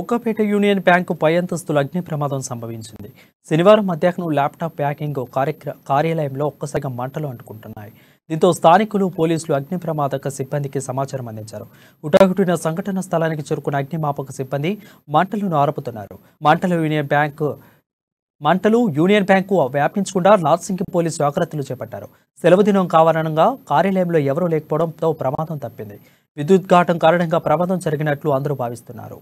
ఒక్కపేట union bank పై అంతస్తులు అగ్ని ప్రమాదం సంభవించింది శనివారం మధ్యాహ్నం ల్యాప్టాప్ ప్యాకింగ్ కార్యాలయంలో ఒక్కసారిగా మంటలు అంటుకుంటున్నాయి దీంతో స్థానికులు పోలీసులు అగ్ని ప్రమాదక సిబ్బందికి సమాచారం అందించారు ఉటాగుటిన సంఘటన స్థలానికి చేరుకున్న అగ్నిమాపక సిబ్బంది మంటలను ఆర్పుతున్నారు మంటలు యూనియన్ బ్యాంకు మంటలు యూనియన్ బ్యాంకు వ్యాపించకుండా నార్సింగ్ పోలీసు జాగ్రత్తలు చేపట్టారు సెలవు దినం కావాలనగా కార్యాలయంలో ఎవరూ లేకపోవడంతో ప్రమాదం తప్పింది విద్యుత్ ఘాటం కారణంగా ప్రమాదం జరిగినట్లు అందరూ భావిస్తున్నారు